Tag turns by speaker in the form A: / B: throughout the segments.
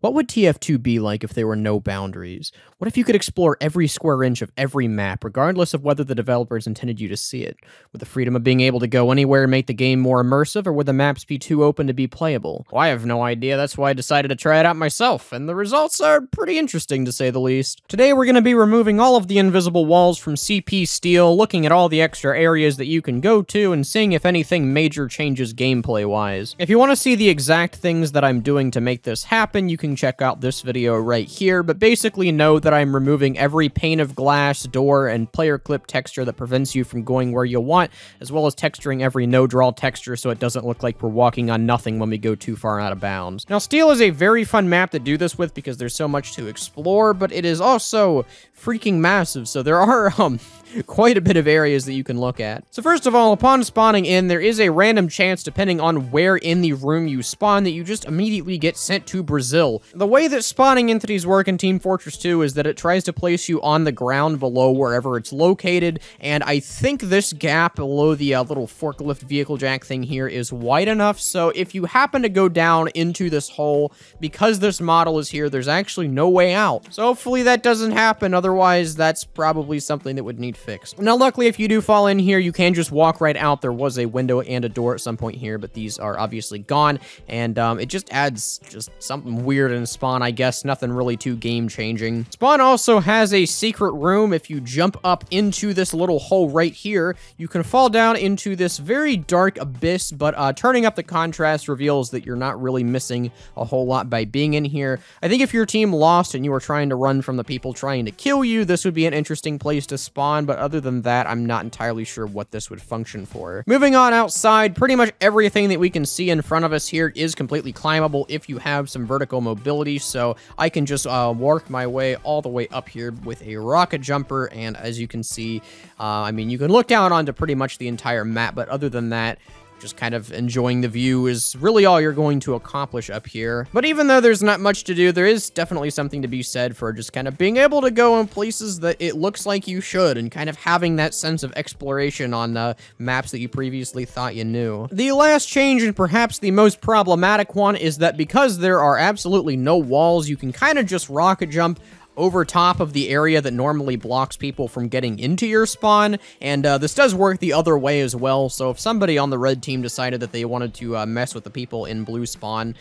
A: What would TF2 be like if there were no boundaries? What if you could explore every square inch of every map, regardless of whether the developers intended you to see it? Would the freedom of being able to go anywhere make the game more immersive, or would the maps be too open to be playable? Well, I have no idea, that's why I decided to try it out myself, and the results are pretty interesting to say the least. Today we're going to be removing all of the invisible walls from CP Steel, looking at all the extra areas that you can go to, and seeing if anything major changes gameplay-wise. If you want to see the exact things that I'm doing to make this happen, you can can check out this video right here, but basically know that I'm removing every pane of glass, door, and player clip texture that prevents you from going where you want, as well as texturing every no-draw texture so it doesn't look like we're walking on nothing when we go too far out of bounds. Now, Steel is a very fun map to do this with because there's so much to explore, but it is also freaking massive, so there are, um quite a bit of areas that you can look at. So first of all, upon spawning in, there is a random chance, depending on where in the room you spawn, that you just immediately get sent to Brazil. The way that spawning entities work in Team Fortress 2 is that it tries to place you on the ground below wherever it's located, and I think this gap below the uh, little forklift vehicle jack thing here is wide enough, so if you happen to go down into this hole, because this model is here, there's actually no way out. So hopefully that doesn't happen, otherwise that's probably something that would need fixed. Now, luckily, if you do fall in here, you can just walk right out. There was a window and a door at some point here, but these are obviously gone, and um, it just adds just something weird in Spawn, I guess. Nothing really too game-changing. Spawn also has a secret room. If you jump up into this little hole right here, you can fall down into this very dark abyss, but uh, turning up the contrast reveals that you're not really missing a whole lot by being in here. I think if your team lost and you were trying to run from the people trying to kill you, this would be an interesting place to spawn, but other than that, I'm not entirely sure what this would function for. Moving on outside, pretty much everything that we can see in front of us here is completely climbable if you have some vertical mobility, so I can just uh, walk my way all the way up here with a rocket jumper, and as you can see, uh, I mean, you can look down onto pretty much the entire map, but other than that, just kind of enjoying the view is really all you're going to accomplish up here. But even though there's not much to do, there is definitely something to be said for just kind of being able to go in places that it looks like you should and kind of having that sense of exploration on the maps that you previously thought you knew. The last change and perhaps the most problematic one is that because there are absolutely no walls, you can kind of just rocket jump over top of the area that normally blocks people from getting into your spawn, and uh, this does work the other way as well, so if somebody on the red team decided that they wanted to uh, mess with the people in blue spawn,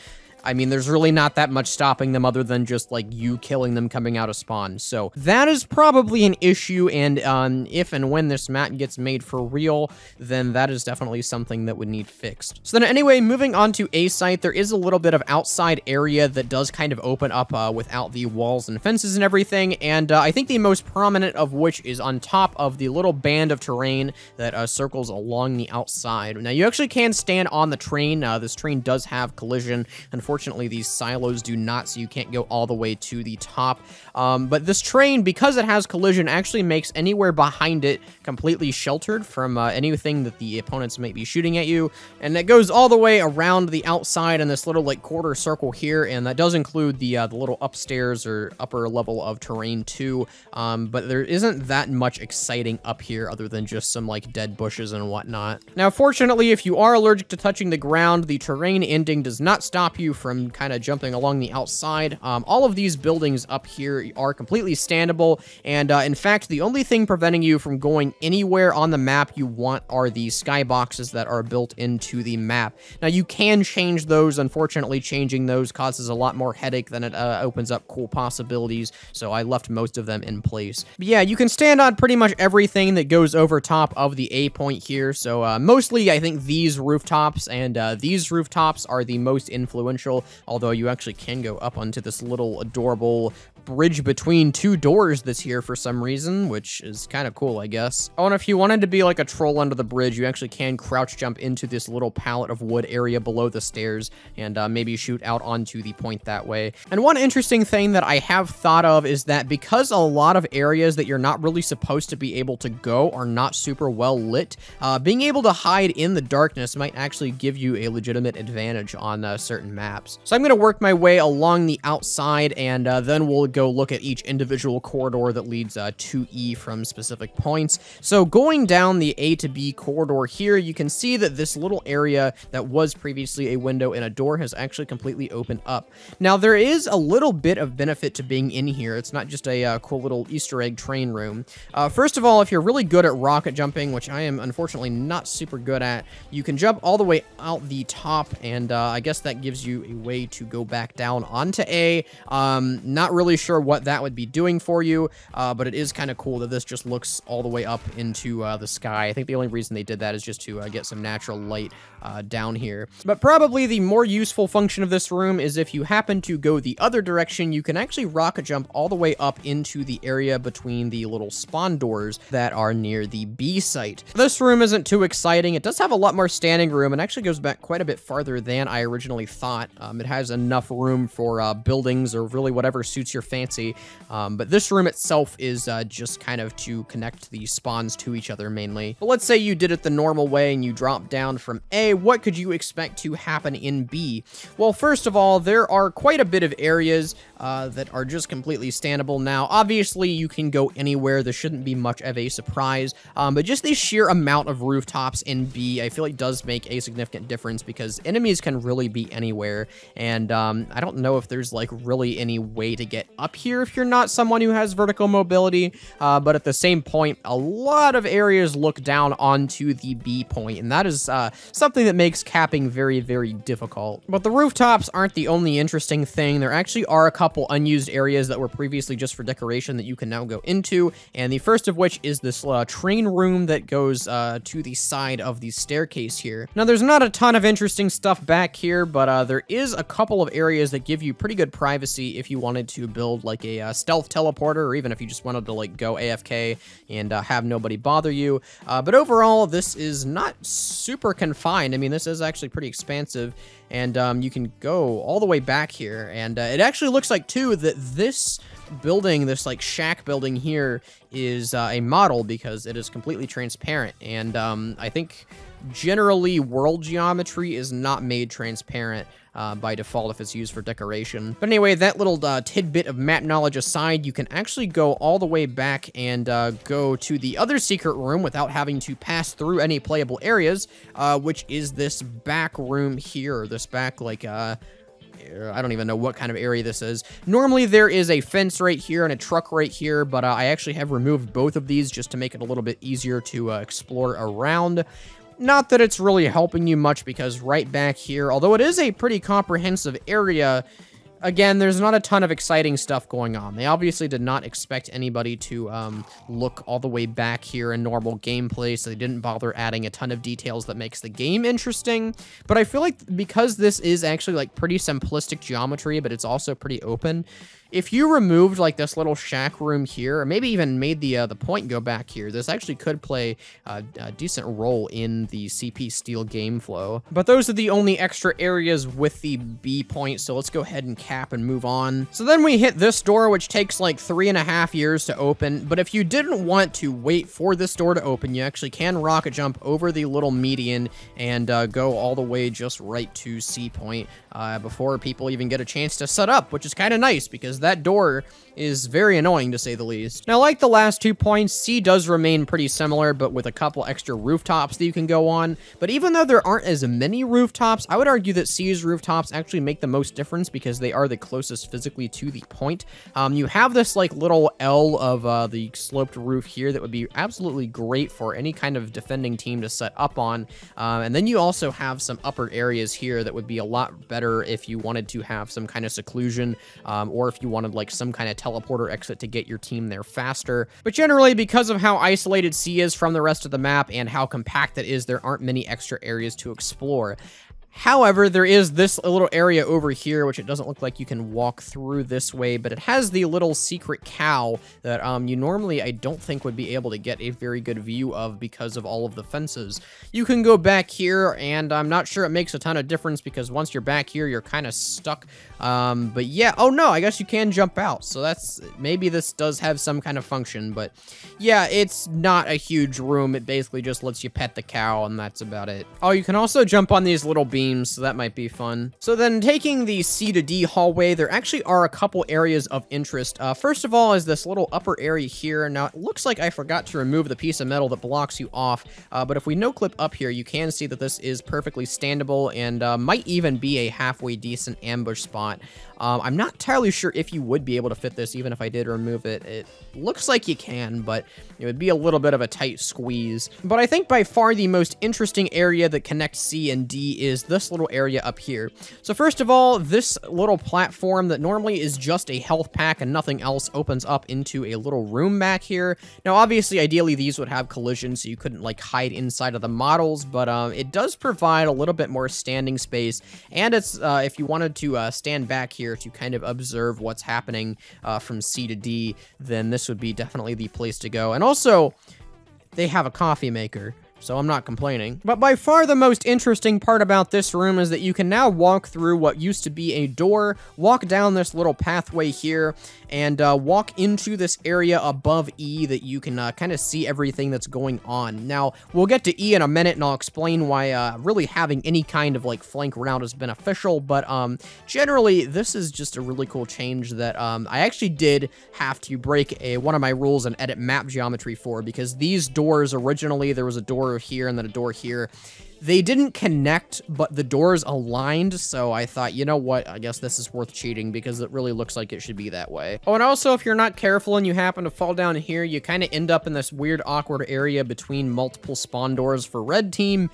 A: I mean, there's really not that much stopping them other than just like you killing them coming out of spawn. So that is probably an issue. And um, if and when this map gets made for real, then that is definitely something that would need fixed. So then anyway, moving on to A site, there is a little bit of outside area that does kind of open up uh, without the walls and fences and everything. And uh, I think the most prominent of which is on top of the little band of terrain that uh, circles along the outside. Now you actually can stand on the train. Uh, this train does have collision and Unfortunately, these silos do not, so you can't go all the way to the top. Um, but this train, because it has collision, actually makes anywhere behind it completely sheltered from uh, anything that the opponents might be shooting at you. And it goes all the way around the outside in this little like quarter circle here, and that does include the, uh, the little upstairs or upper level of terrain too. Um, but there isn't that much exciting up here other than just some like dead bushes and whatnot. Now, fortunately, if you are allergic to touching the ground, the terrain ending does not stop you from kind of jumping along the outside. Um, all of these buildings up here are completely standable, and uh, in fact, the only thing preventing you from going anywhere on the map you want are the skyboxes that are built into the map. Now, you can change those. Unfortunately, changing those causes a lot more headache than it uh, opens up cool possibilities, so I left most of them in place. But yeah, you can stand on pretty much everything that goes over top of the A point here, so uh, mostly I think these rooftops and uh, these rooftops are the most influential although you actually can go up onto this little adorable bridge between two doors this year for some reason, which is kind of cool, I guess. Oh, and if you wanted to be like a troll under the bridge, you actually can crouch jump into this little pallet of wood area below the stairs and uh, maybe shoot out onto the point that way. And one interesting thing that I have thought of is that because a lot of areas that you're not really supposed to be able to go are not super well lit, uh, being able to hide in the darkness might actually give you a legitimate advantage on uh, certain maps. So I'm going to work my way along the outside and uh, then we'll would go look at each individual corridor that leads uh, to E from specific points. So going down the A to B corridor here, you can see that this little area that was previously a window and a door has actually completely opened up. Now there is a little bit of benefit to being in here. It's not just a uh, cool little Easter egg train room. Uh, first of all, if you're really good at rocket jumping, which I am unfortunately not super good at, you can jump all the way out the top and uh, I guess that gives you a way to go back down onto A. Um, not really sure what that would be doing for you, uh, but it is kind of cool that this just looks all the way up into uh, the sky. I think the only reason they did that is just to uh, get some natural light uh, down here. But probably the more useful function of this room is if you happen to go the other direction, you can actually rocket jump all the way up into the area between the little spawn doors that are near the B site. This room isn't too exciting. It does have a lot more standing room and actually goes back quite a bit farther than I originally thought. Um, it has enough room for uh, buildings or really whatever suits your fancy. Um, but this room itself is uh, just kind of to connect the spawns to each other mainly. But let's say you did it the normal way and you drop down from A, what could you expect to happen in B? Well, first of all, there are quite a bit of areas uh, that are just completely standable now. Obviously, you can go anywhere. There shouldn't be much of a surprise, um, but just the sheer amount of rooftops in B, I feel like does make a significant difference because enemies can really be anywhere, and um, I don't know if there's like really any way to get up here if you're not someone who has vertical mobility, uh, but at the same point, a lot of areas look down onto the B point, and that is uh, something that makes capping very, very difficult. But the rooftops aren't the only interesting thing. There actually are a couple couple unused areas that were previously just for decoration that you can now go into. And the first of which is this uh, train room that goes uh, to the side of the staircase here. Now, there's not a ton of interesting stuff back here, but uh, there is a couple of areas that give you pretty good privacy if you wanted to build like a uh, stealth teleporter or even if you just wanted to like go AFK and uh, have nobody bother you. Uh, but overall, this is not super confined. I mean, this is actually pretty expansive. And um, you can go all the way back here. And uh, it actually looks like, too, that this building, this like shack building here, is uh, a model because it is completely transparent. And um, I think generally world geometry is not made transparent uh, by default if it's used for decoration. But anyway, that little uh, tidbit of map knowledge aside, you can actually go all the way back and uh, go to the other secret room without having to pass through any playable areas, uh, which is this back room here, this back like uh, uh, I don't even know what kind of area this is. Normally there is a fence right here and a truck right here, but uh, I actually have removed both of these just to make it a little bit easier to uh, explore around. Not that it's really helping you much because right back here, although it is a pretty comprehensive area, again, there's not a ton of exciting stuff going on. They obviously did not expect anybody to um, look all the way back here in normal gameplay, so they didn't bother adding a ton of details that makes the game interesting. But I feel like because this is actually like pretty simplistic geometry, but it's also pretty open, if you removed like this little shack room here, or maybe even made the uh, the point go back here, this actually could play uh, a decent role in the CP steel game flow. But those are the only extra areas with the B point, so let's go ahead and cap and move on. So then we hit this door, which takes like three and a half years to open, but if you didn't want to wait for this door to open, you actually can rocket jump over the little median and uh, go all the way just right to C point uh, before people even get a chance to set up, which is kind of nice because that door is very annoying to say the least. Now, like the last two points, C does remain pretty similar, but with a couple extra rooftops that you can go on. But even though there aren't as many rooftops, I would argue that C's rooftops actually make the most difference because they are the closest physically to the point. Um, you have this like little L of uh, the sloped roof here that would be absolutely great for any kind of defending team to set up on. Um, and then you also have some upper areas here that would be a lot better if you wanted to have some kind of seclusion um, or if you wanted like some kind of teleporter exit to get your team there faster. But generally, because of how isolated C is from the rest of the map and how compact it is, there aren't many extra areas to explore. However, there is this little area over here, which it doesn't look like you can walk through this way, but it has the little secret cow that um, you normally, I don't think, would be able to get a very good view of because of all of the fences. You can go back here, and I'm not sure it makes a ton of difference because once you're back here, you're kind of stuck. Um, but yeah, oh no, I guess you can jump out. So that's, maybe this does have some kind of function, but yeah, it's not a huge room. It basically just lets you pet the cow, and that's about it. Oh, you can also jump on these little beams beams, so that might be fun. So then taking the C to D hallway, there actually are a couple areas of interest. Uh, first of all is this little upper area here. Now, it looks like I forgot to remove the piece of metal that blocks you off, uh, but if we no-clip up here, you can see that this is perfectly standable and uh, might even be a halfway decent ambush spot. Um, I'm not entirely sure if you would be able to fit this, even if I did remove it. It looks like you can, but it would be a little bit of a tight squeeze. But I think by far the most interesting area that connects C and D is this little area up here. So first of all, this little platform that normally is just a health pack and nothing else opens up into a little room back here. Now, obviously, ideally, these would have collisions, so you couldn't, like, hide inside of the models, but um, it does provide a little bit more standing space, and it's, uh, if you wanted to uh, stand back here to kind of observe what's happening uh, from C to D, then this would be definitely the place to go. And also, they have a coffee maker so I'm not complaining. But by far the most interesting part about this room is that you can now walk through what used to be a door, walk down this little pathway here, and uh, walk into this area above E that you can uh, kind of see everything that's going on. Now, we'll get to E in a minute, and I'll explain why uh, really having any kind of, like, flank round is beneficial, but um, generally, this is just a really cool change that um, I actually did have to break a one of my rules and edit map geometry for, because these doors, originally, there was a door door here and then a door here. They didn't connect, but the doors aligned, so I thought, you know what, I guess this is worth cheating because it really looks like it should be that way. Oh, and also, if you're not careful and you happen to fall down here, you kind of end up in this weird, awkward area between multiple spawn doors for red team,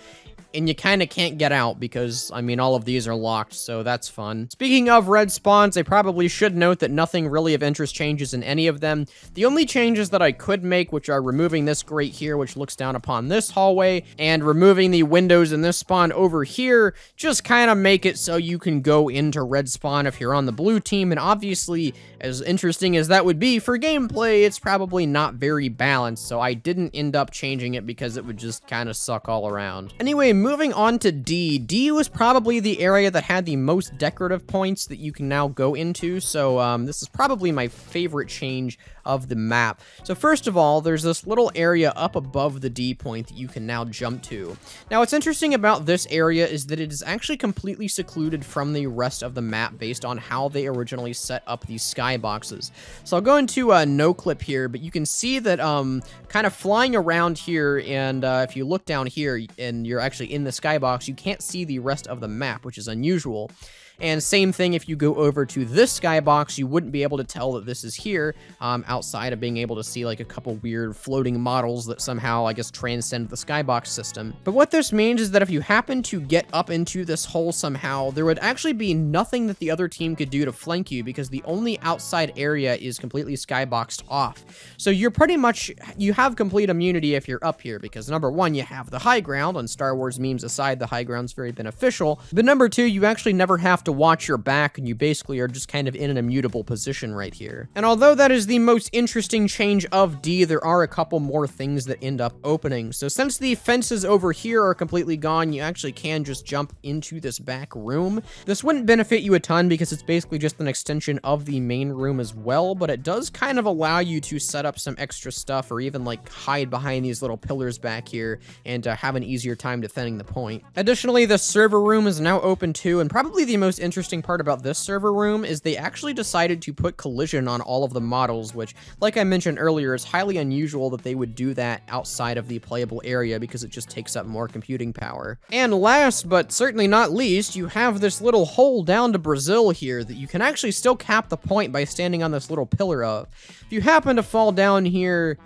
A: and you kind of can't get out because, I mean, all of these are locked, so that's fun. Speaking of red spawns, I probably should note that nothing really of interest changes in any of them. The only changes that I could make, which are removing this grate here, which looks down upon this hallway, and removing the windows in this spawn over here, just kind of make it so you can go into red spawn if you're on the blue team, and obviously, as interesting as that would be for gameplay, it's probably not very balanced, so I didn't end up changing it because it would just kind of suck all around. Anyway, Anyway, moving on to D. D was probably the area that had the most decorative points that you can now go into, so um, this is probably my favorite change of the map. So first of all, there's this little area up above the D point that you can now jump to. Now what's interesting about this area is that it is actually completely secluded from the rest of the map based on how they originally set up these skyboxes. So I'll go into a no clip here, but you can see that um, kind of flying around here and uh, if you look down here and you're actually in the skybox, you can't see the rest of the map, which is unusual. And same thing, if you go over to this skybox, you wouldn't be able to tell that this is here um, outside of being able to see like a couple weird floating models that somehow, I guess, transcend the skybox system. But what this means is that if you happen to get up into this hole somehow, there would actually be nothing that the other team could do to flank you because the only outside area is completely skyboxed off. So you're pretty much, you have complete immunity if you're up here because number one, you have the high ground and Star Wars memes aside, the high ground's very beneficial. But number two, you actually never have to watch your back and you basically are just kind of in an immutable position right here. And although that is the most interesting change of D, there are a couple more things that end up opening. So since the fences over here are completely gone, you actually can just jump into this back room. This wouldn't benefit you a ton because it's basically just an extension of the main room as well, but it does kind of allow you to set up some extra stuff or even like hide behind these little pillars back here and uh, have an easier time defending the point. Additionally, the server room is now open too, and probably the most most interesting part about this server room is they actually decided to put collision on all of the models, which, like I mentioned earlier, is highly unusual that they would do that outside of the playable area because it just takes up more computing power. And last but certainly not least, you have this little hole down to Brazil here that you can actually still cap the point by standing on this little pillar of. If you happen to fall down here,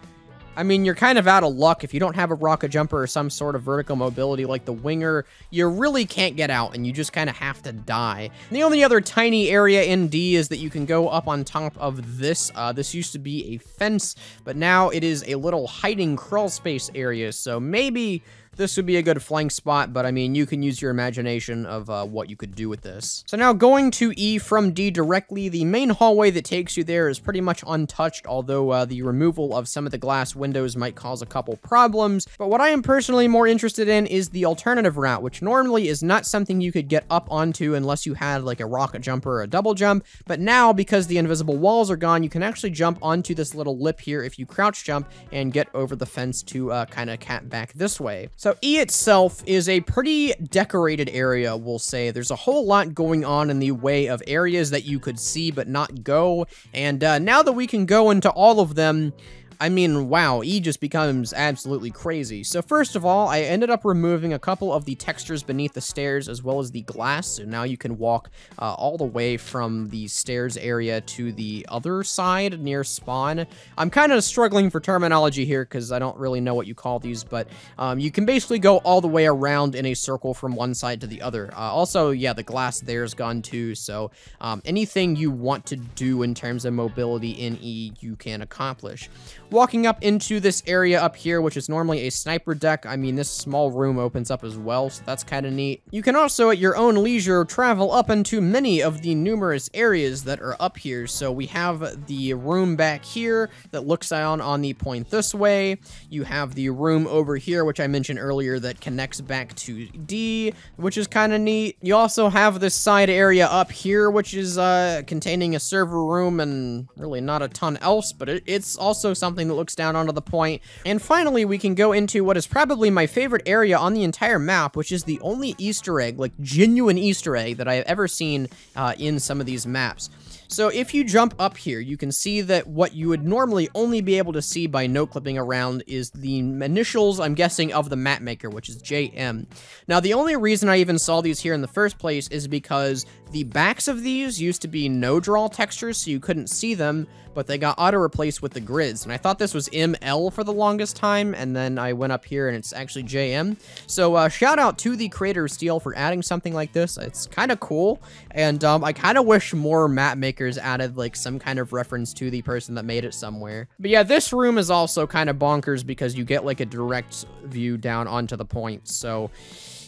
A: I mean, you're kind of out of luck if you don't have a rocket jumper or some sort of vertical mobility like the winger. You really can't get out, and you just kind of have to die. And the only other tiny area in D is that you can go up on top of this. Uh, this used to be a fence, but now it is a little hiding crawl space area, so maybe this would be a good flank spot, but I mean, you can use your imagination of uh, what you could do with this. So now going to E from D directly, the main hallway that takes you there is pretty much untouched, although uh, the removal of some of the glass windows might cause a couple problems. But what I am personally more interested in is the alternative route, which normally is not something you could get up onto unless you had like a rocket jumper or a double jump. But now, because the invisible walls are gone, you can actually jump onto this little lip here if you crouch jump and get over the fence to uh, kind of cat back this way. So so E itself is a pretty decorated area, we'll say. There's a whole lot going on in the way of areas that you could see but not go. And uh, now that we can go into all of them, I mean, wow, E just becomes absolutely crazy. So first of all, I ended up removing a couple of the textures beneath the stairs as well as the glass, so now you can walk uh, all the way from the stairs area to the other side near spawn. I'm kind of struggling for terminology here because I don't really know what you call these, but um, you can basically go all the way around in a circle from one side to the other. Uh, also, yeah, the glass there's gone too, so um, anything you want to do in terms of mobility in E, you can accomplish. Walking up into this area up here, which is normally a sniper deck, I mean, this small room opens up as well, so that's kind of neat. You can also, at your own leisure, travel up into many of the numerous areas that are up here. So we have the room back here that looks down on the point this way. You have the room over here, which I mentioned earlier, that connects back to D, which is kind of neat. You also have this side area up here, which is uh, containing a server room and really not a ton else, but it, it's also something something that looks down onto the point. And finally, we can go into what is probably my favorite area on the entire map, which is the only Easter egg, like genuine Easter egg that I have ever seen uh, in some of these maps. So if you jump up here, you can see that what you would normally only be able to see by note clipping around is the initials, I'm guessing, of the map maker, which is JM. Now, the only reason I even saw these here in the first place is because the backs of these used to be no-draw textures, so you couldn't see them, but they got auto-replaced with the grids. And I thought this was ML for the longest time, and then I went up here and it's actually JM. So uh, shout out to the creator Steel for adding something like this. It's kind of cool, and um, I kind of wish more map makers added like some kind of reference to the person that made it somewhere. But yeah, this room is also kind of bonkers because you get like a direct view down onto the point. So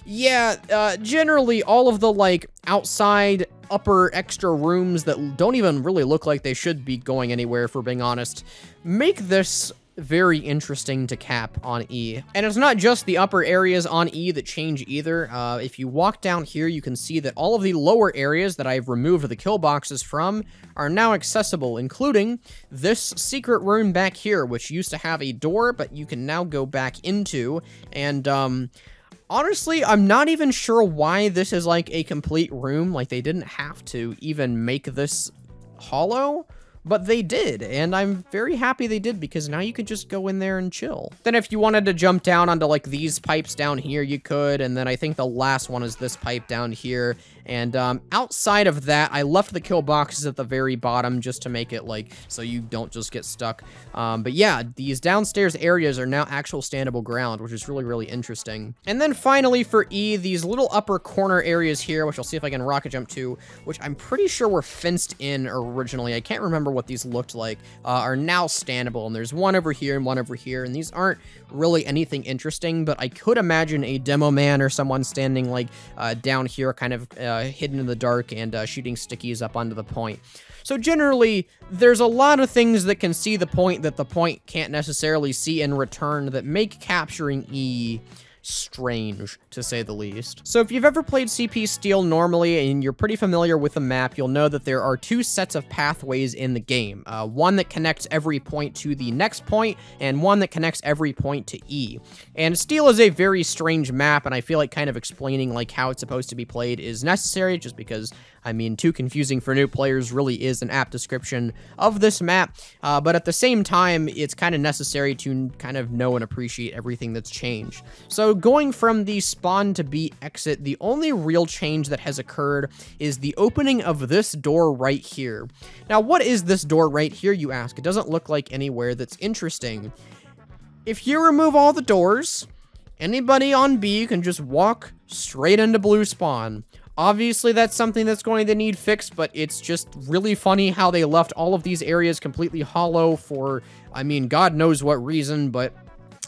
A: yeah, uh, generally all of the like outside upper extra rooms that don't even really look like they should be going anywhere, for being honest, make this very interesting to cap on E. And it's not just the upper areas on E that change either. Uh, if you walk down here, you can see that all of the lower areas that I've removed the kill boxes from are now accessible, including this secret room back here, which used to have a door, but you can now go back into. And, um, honestly, I'm not even sure why this is like a complete room. Like, they didn't have to even make this hollow. But they did, and I'm very happy they did because now you can just go in there and chill. Then if you wanted to jump down onto like these pipes down here, you could. And then I think the last one is this pipe down here. And um, outside of that, I left the kill boxes at the very bottom just to make it like so you don't just get stuck. Um, but yeah, these downstairs areas are now actual standable ground, which is really, really interesting. And then finally for E, these little upper corner areas here, which I'll see if I can rocket jump to, which I'm pretty sure were fenced in originally. I can't remember remember what these looked like, uh, are now standable. And there's one over here and one over here. And these aren't really anything interesting, but I could imagine a demo man or someone standing like uh, down here, kind of uh, hidden in the dark and uh, shooting stickies up onto the point. So generally, there's a lot of things that can see the point that the point can't necessarily see in return that make capturing E strange, to say the least. So if you've ever played CP Steel normally and you're pretty familiar with the map, you'll know that there are two sets of pathways in the game. Uh, one that connects every point to the next point, and one that connects every point to E. And Steel is a very strange map, and I feel like kind of explaining like how it's supposed to be played is necessary, just because, I mean, too confusing for new players really is an apt description of this map. Uh, but at the same time, it's kind of necessary to kind of know and appreciate everything that's changed. So so going from the spawn to B exit, the only real change that has occurred is the opening of this door right here. Now, what is this door right here, you ask? It doesn't look like anywhere that's interesting. If you remove all the doors, anybody on B can just walk straight into blue spawn. Obviously, that's something that's going to need fixed, but it's just really funny how they left all of these areas completely hollow for, I mean, God knows what reason, but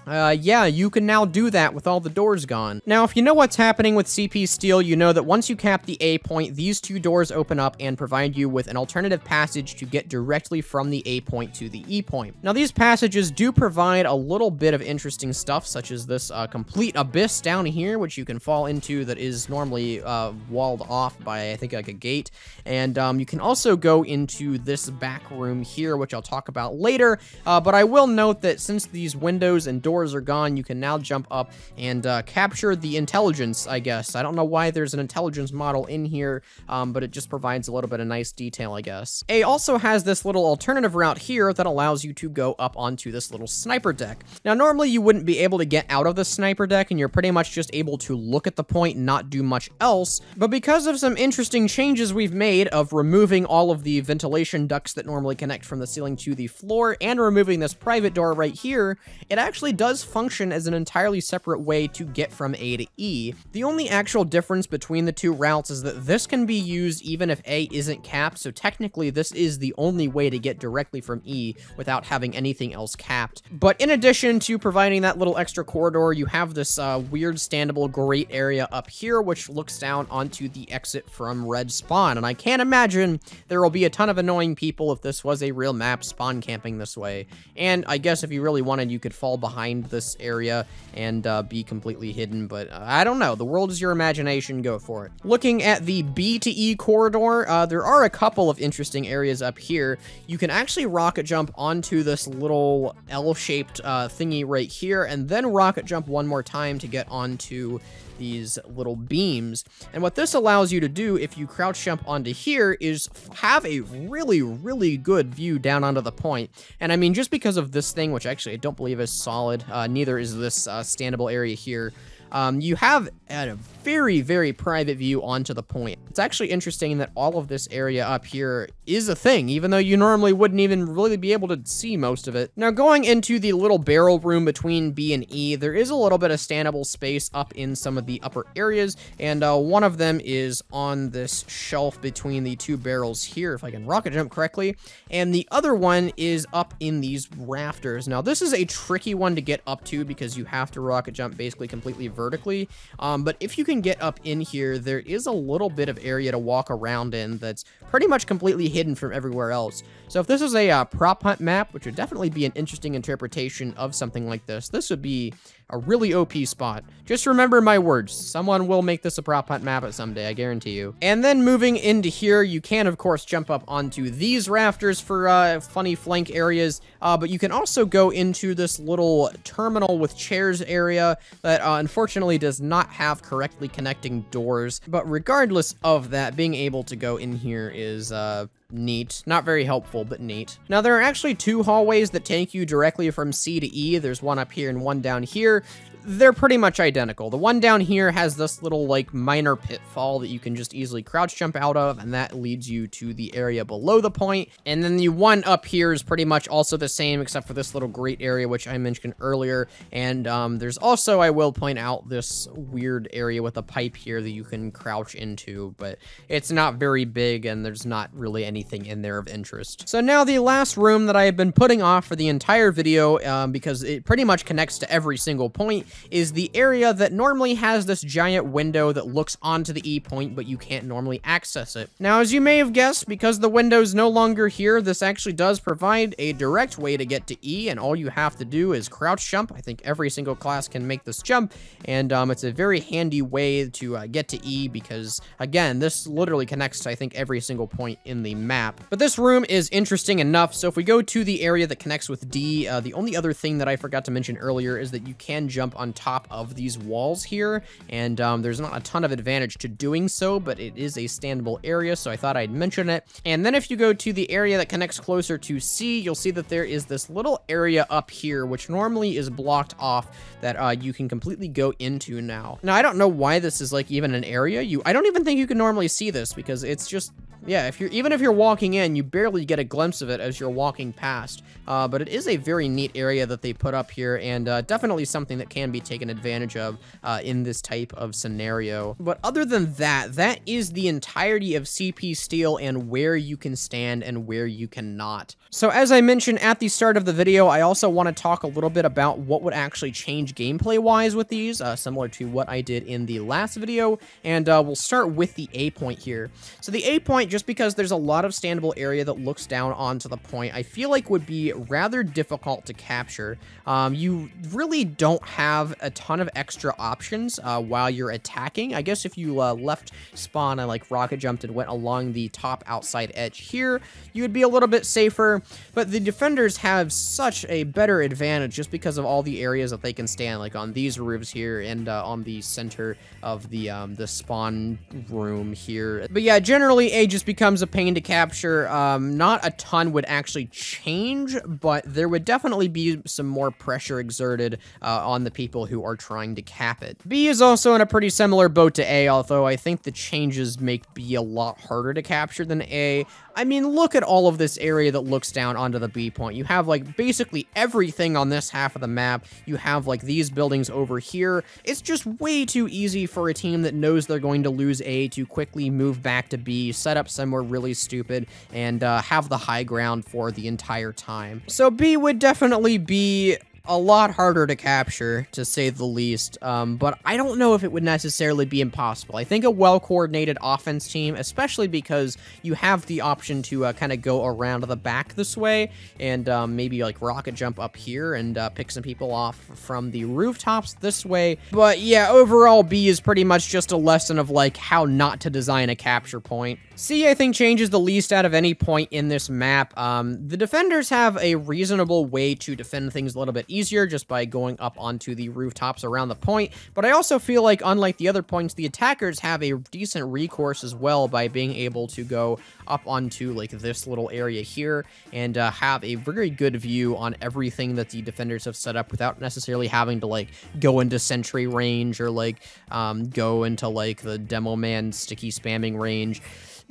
A: uh, yeah, you can now do that with all the doors gone. Now, if you know what's happening with CP Steel, you know that once you cap the A point, these two doors open up and provide you with an alternative passage to get directly from the A point to the E point. Now, these passages do provide a little bit of interesting stuff, such as this uh, complete abyss down here, which you can fall into that is normally uh, walled off by, I think, like a gate. And um, you can also go into this back room here, which I'll talk about later. Uh, but I will note that since these windows and doors doors are gone, you can now jump up and uh, capture the intelligence, I guess. I don't know why there's an intelligence model in here, um, but it just provides a little bit of nice detail, I guess. A also has this little alternative route here that allows you to go up onto this little sniper deck. Now, normally you wouldn't be able to get out of the sniper deck, and you're pretty much just able to look at the point and not do much else, but because of some interesting changes we've made of removing all of the ventilation ducts that normally connect from the ceiling to the floor and removing this private door right here, it actually does does function as an entirely separate way to get from A to E. The only actual difference between the two routes is that this can be used even if A isn't capped, so technically this is the only way to get directly from E without having anything else capped. But in addition to providing that little extra corridor, you have this uh, weird standable great area up here, which looks down onto the exit from Red Spawn, and I can't imagine there will be a ton of annoying people if this was a real map spawn camping this way. And I guess if you really wanted, you could fall behind find this area and uh, be completely hidden, but uh, I don't know. The world is your imagination. Go for it. Looking at the B to E corridor, uh, there are a couple of interesting areas up here. You can actually rocket jump onto this little L-shaped uh, thingy right here, and then rocket jump one more time to get onto these little beams. And what this allows you to do if you crouch jump onto here is have a really, really good view down onto the point. And I mean, just because of this thing, which actually I don't believe is solid, uh, neither is this uh, standable area here, um, you have a very, very private view onto the point. It's actually interesting that all of this area up here is a thing, even though you normally wouldn't even really be able to see most of it. Now, going into the little barrel room between B and E, there is a little bit of standable space up in some of the upper areas, and uh, one of them is on this shelf between the two barrels here, if I can rocket jump correctly, and the other one is up in these rafters. Now, this is a tricky one to get up to because you have to rocket jump basically completely vertically vertically. Um, but if you can get up in here, there is a little bit of area to walk around in that's pretty much completely hidden from everywhere else. So if this is a uh, prop hunt map, which would definitely be an interesting interpretation of something like this, this would be a really OP spot. Just remember my words. Someone will make this a prop hunt map someday, I guarantee you. And then moving into here, you can, of course, jump up onto these rafters for uh, funny flank areas, uh, but you can also go into this little terminal with chairs area that uh, unfortunately does not have correctly connecting doors. But regardless of that, being able to go in here is uh, Neat. Not very helpful, but neat. Now, there are actually two hallways that take you directly from C to E. There's one up here and one down here they're pretty much identical. The one down here has this little like minor pitfall that you can just easily crouch jump out of and that leads you to the area below the point. And then the one up here is pretty much also the same except for this little great area which I mentioned earlier. And um, there's also, I will point out, this weird area with a pipe here that you can crouch into, but it's not very big and there's not really anything in there of interest. So now the last room that I have been putting off for the entire video um, because it pretty much connects to every single point is the area that normally has this giant window that looks onto the E point, but you can't normally access it. Now, as you may have guessed, because the window's no longer here, this actually does provide a direct way to get to E, and all you have to do is crouch jump. I think every single class can make this jump, and um, it's a very handy way to uh, get to E because, again, this literally connects to, I think, every single point in the map. But this room is interesting enough, so if we go to the area that connects with D, uh, the only other thing that I forgot to mention earlier is that you can jump on top of these walls here, and um, there's not a ton of advantage to doing so, but it is a standable area, so I thought I'd mention it. And then if you go to the area that connects closer to C, you'll see that there is this little area up here, which normally is blocked off that uh, you can completely go into now. Now, I don't know why this is like even an area. You, I don't even think you can normally see this because it's just yeah, if you're even if you're walking in, you barely get a glimpse of it as you're walking past. Uh, but it is a very neat area that they put up here, and uh, definitely something that can be taken advantage of uh, in this type of scenario. But other than that, that is the entirety of CP Steel and where you can stand and where you cannot. So as I mentioned at the start of the video, I also want to talk a little bit about what would actually change gameplay-wise with these, uh, similar to what I did in the last video, and uh, we'll start with the A point here. So the A point, just because there's a lot of standable area that looks down onto the point, I feel like would be rather difficult to capture. Um, you really don't have have a ton of extra options uh, while you're attacking. I guess if you uh, left spawn and like rocket jumped and went along the top outside edge here, you would be a little bit safer. But the defenders have such a better advantage just because of all the areas that they can stand, like on these roofs here and uh, on the center of the um, the spawn room here. But yeah, generally Aegis becomes a pain to capture. Um, not a ton would actually change, but there would definitely be some more pressure exerted uh, on the people people who are trying to cap it. B is also in a pretty similar boat to A, although I think the changes make B a lot harder to capture than A. I mean, look at all of this area that looks down onto the B point. You have, like, basically everything on this half of the map. You have, like, these buildings over here. It's just way too easy for a team that knows they're going to lose A to quickly move back to B, set up somewhere really stupid, and uh, have the high ground for the entire time. So B would definitely be a lot harder to capture, to say the least. Um, but I don't know if it would necessarily be impossible. I think a well-coordinated offense team, especially because you have the option to uh, kind of go around the back this way and um, maybe like rocket jump up here and uh, pick some people off from the rooftops this way. But yeah, overall B is pretty much just a lesson of like how not to design a capture point. C, I think, changes the least out of any point in this map. Um, the defenders have a reasonable way to defend things a little bit easier just by going up onto the rooftops around the point, but I also feel like, unlike the other points, the attackers have a decent recourse as well by being able to go up onto, like, this little area here and uh, have a very good view on everything that the defenders have set up without necessarily having to, like, go into sentry range or, like, um, go into, like, the demo man sticky spamming range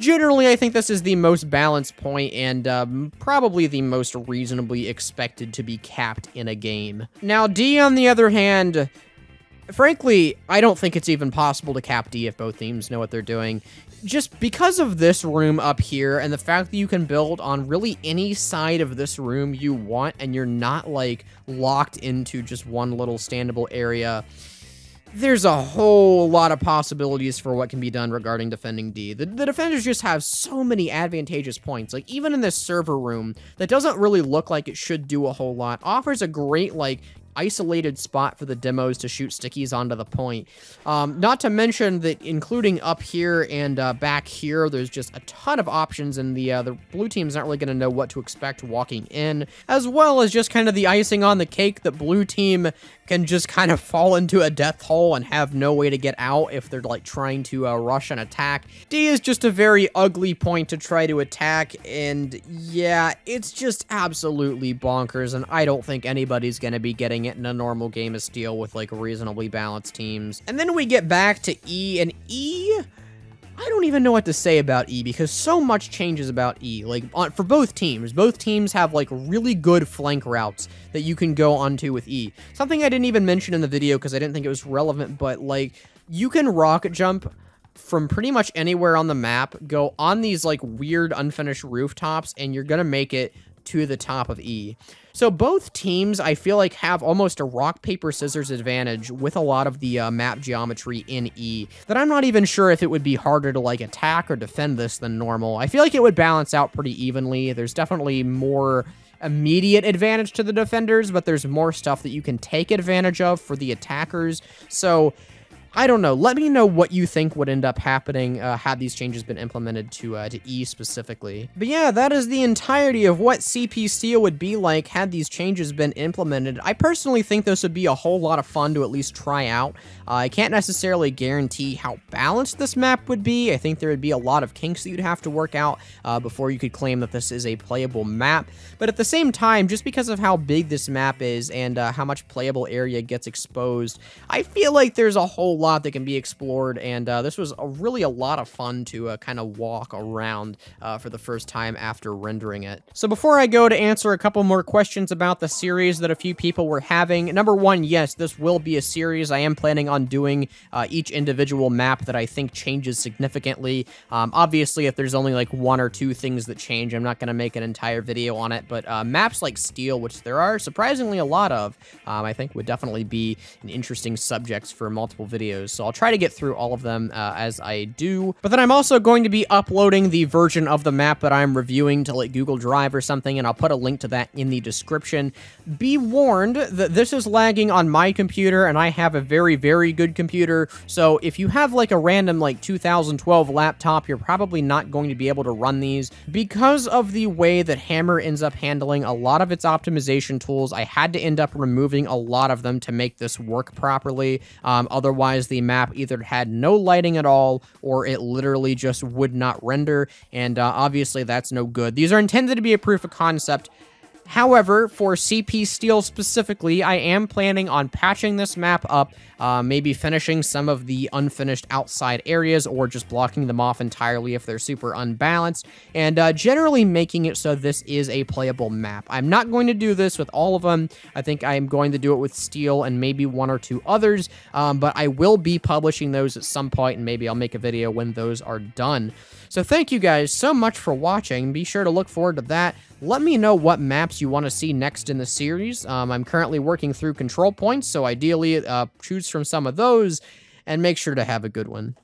A: generally, I think this is the most balanced point and um, probably the most reasonably expected to be capped in a game. Now, D, on the other hand, frankly, I don't think it's even possible to cap D if both teams know what they're doing. Just because of this room up here and the fact that you can build on really any side of this room you want and you're not like locked into just one little standable area, there's a whole lot of possibilities for what can be done regarding defending D. The, the, defenders just have so many advantageous points. Like, even in this server room, that doesn't really look like it should do a whole lot, offers a great, like, isolated spot for the demos to shoot stickies onto the point. Um, not to mention that including up here and uh, back here, there's just a ton of options and the, uh, the blue team's not really going to know what to expect walking in, as well as just kind of the icing on the cake that blue team can just kind of fall into a death hole and have no way to get out if they're like trying to uh, rush an attack. D is just a very ugly point to try to attack and yeah, it's just absolutely bonkers and I don't think anybody's going to be getting playing it in a normal game of steel with like reasonably balanced teams. And then we get back to E and E. I don't even know what to say about E because so much changes about E. Like on, for both teams, both teams have like really good flank routes that you can go onto with E. Something I didn't even mention in the video because I didn't think it was relevant, but like you can rocket jump from pretty much anywhere on the map, go on these like weird unfinished rooftops, and you're gonna make it to the top of E. So both teams, I feel like, have almost a rock, paper, scissors advantage with a lot of the uh, map geometry in E that I'm not even sure if it would be harder to like attack or defend this than normal. I feel like it would balance out pretty evenly. There's definitely more immediate advantage to the defenders, but there's more stuff that you can take advantage of for the attackers. So I don't know. Let me know what you think would end up happening uh, had these changes been implemented to uh, to E specifically. But yeah, that is the entirety of what CP Steel would be like had these changes been implemented. I personally think this would be a whole lot of fun to at least try out. Uh, I can't necessarily guarantee how balanced this map would be. I think there would be a lot of kinks that you'd have to work out uh, before you could claim that this is a playable map. But at the same time, just because of how big this map is and uh, how much playable area gets exposed, I feel like there's a whole lot that can be explored, and uh, this was a, really a lot of fun to uh, kind of walk around uh, for the first time after rendering it. So before I go to answer a couple more questions about the series that a few people were having, number one, yes, this will be a series. I am planning on doing uh, each individual map that I think changes significantly. Um, obviously, if there's only like one or two things that change, I'm not going to make an entire video on it, but uh, maps like Steel, which there are surprisingly a lot of, um, I think would definitely be an interesting subjects for multiple videos videos, so I'll try to get through all of them uh, as I do. But then I'm also going to be uploading the version of the map that I'm reviewing to like Google Drive or something, and I'll put a link to that in the description. Be warned that this is lagging on my computer, and I have a very, very good computer, so if you have like a random like 2012 laptop, you're probably not going to be able to run these. Because of the way that Hammer ends up handling a lot of its optimization tools, I had to end up removing a lot of them to make this work properly. Um, otherwise, because the map either had no lighting at all or it literally just would not render. And uh, obviously, that's no good. These are intended to be a proof of concept However, for CP Steel specifically, I am planning on patching this map up, uh, maybe finishing some of the unfinished outside areas or just blocking them off entirely if they're super unbalanced, and uh, generally making it so this is a playable map. I'm not going to do this with all of them. I think I am going to do it with Steel and maybe one or two others, um, but I will be publishing those at some point, and maybe I'll make a video when those are done. So thank you guys so much for watching. Be sure to look forward to that let me know what maps you want to see next in the series. Um, I'm currently working through control points, so ideally uh, choose from some of those and make sure to have a good one.